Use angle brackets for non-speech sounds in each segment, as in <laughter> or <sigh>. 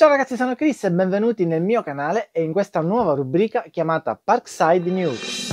Ciao ragazzi, sono Chris e benvenuti nel mio canale e in questa nuova rubrica chiamata Parkside News.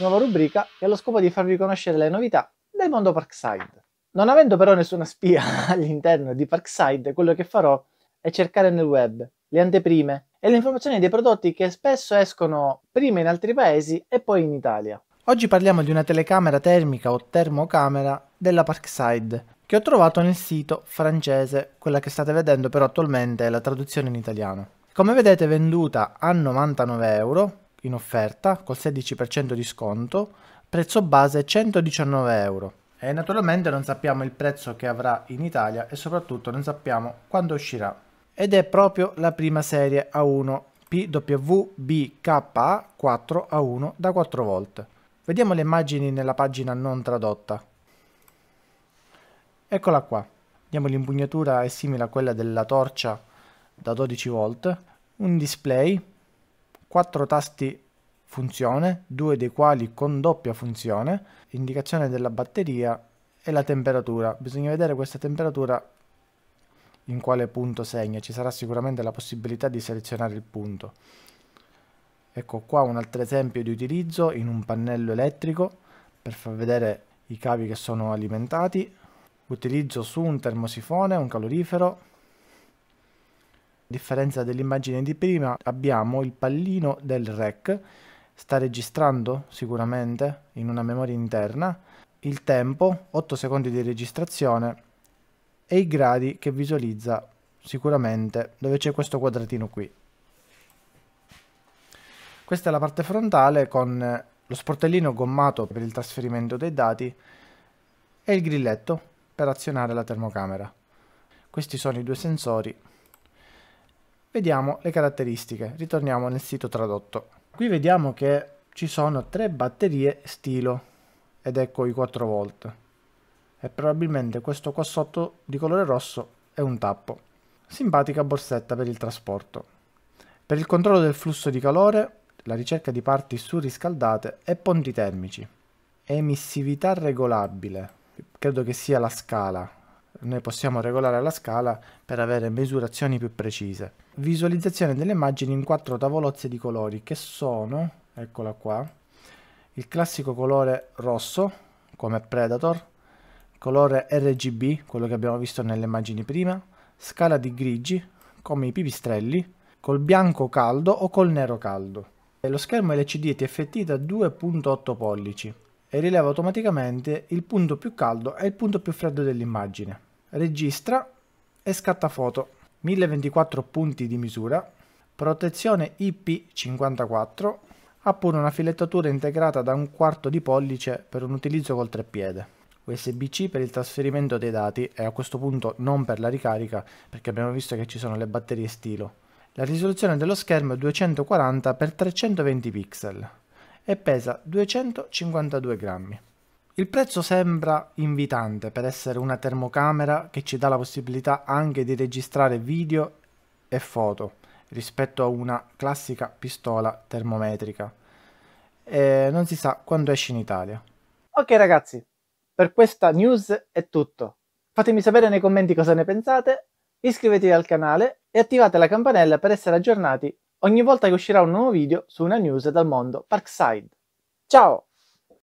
Nuova rubrica che ha lo scopo di farvi conoscere le novità del mondo Parkside. Non avendo però nessuna spia <laughs> all'interno di Parkside, quello che farò è cercare nel web le anteprime e le informazioni dei prodotti che spesso escono prima in altri paesi e poi in Italia. Oggi parliamo di una telecamera termica o termocamera della Parkside che ho trovato nel sito francese, quella che state vedendo però attualmente è la traduzione in italiano. Come vedete è venduta a 99 euro in offerta col 16% di sconto, prezzo base 119 euro e naturalmente non sappiamo il prezzo che avrà in Italia e soprattutto non sappiamo quando uscirà. Ed è proprio la prima serie A1 PWBKA 4A1 da 4 volte. Vediamo le immagini nella pagina non tradotta. Eccola qua. Vediamo l'impugnatura è simile a quella della torcia da 12 volt, un display, quattro tasti funzione, due dei quali con doppia funzione, indicazione della batteria e la temperatura. Bisogna vedere questa temperatura in quale punto segna, ci sarà sicuramente la possibilità di selezionare il punto. Ecco qua un altro esempio di utilizzo in un pannello elettrico per far vedere i cavi che sono alimentati. Utilizzo su un termosifone, un calorifero. A differenza dell'immagine di prima abbiamo il pallino del rack. Sta registrando sicuramente in una memoria interna il tempo, 8 secondi di registrazione e i gradi che visualizza sicuramente dove c'è questo quadratino qui. Questa è la parte frontale con eh, lo sportellino gommato per il trasferimento dei dati e il grilletto per azionare la termocamera. Questi sono i due sensori. Vediamo le caratteristiche, ritorniamo nel sito tradotto. Qui vediamo che ci sono tre batterie stilo ed ecco i 4 volt e probabilmente questo qua sotto di colore rosso è un tappo. Simpatica borsetta per il trasporto. Per il controllo del flusso di calore la ricerca di parti surriscaldate e ponti termici. Emissività regolabile, credo che sia la scala. Noi possiamo regolare la scala per avere misurazioni più precise. Visualizzazione delle immagini in quattro tavolozze di colori che sono, eccola qua, il classico colore rosso come Predator, colore RGB, quello che abbiamo visto nelle immagini prima, scala di grigi come i pipistrelli, col bianco caldo o col nero caldo. Lo schermo LCD TFT da 2.8 pollici e rileva automaticamente il punto più caldo e il punto più freddo dell'immagine. Registra e scatta foto. 1024 punti di misura, protezione IP54, ha pure una filettatura integrata da un quarto di pollice per un utilizzo col treppiede. USB-C per il trasferimento dei dati e a questo punto non per la ricarica perché abbiamo visto che ci sono le batterie stilo. La risoluzione dello schermo è 240x320 pixel e pesa 252 grammi. Il prezzo sembra invitante per essere una termocamera che ci dà la possibilità anche di registrare video e foto rispetto a una classica pistola termometrica. E non si sa quando esce in Italia. Ok ragazzi, per questa news è tutto. Fatemi sapere nei commenti cosa ne pensate, iscrivetevi al canale e attivate la campanella per essere aggiornati ogni volta che uscirà un nuovo video su una news dal mondo Parkside. Ciao!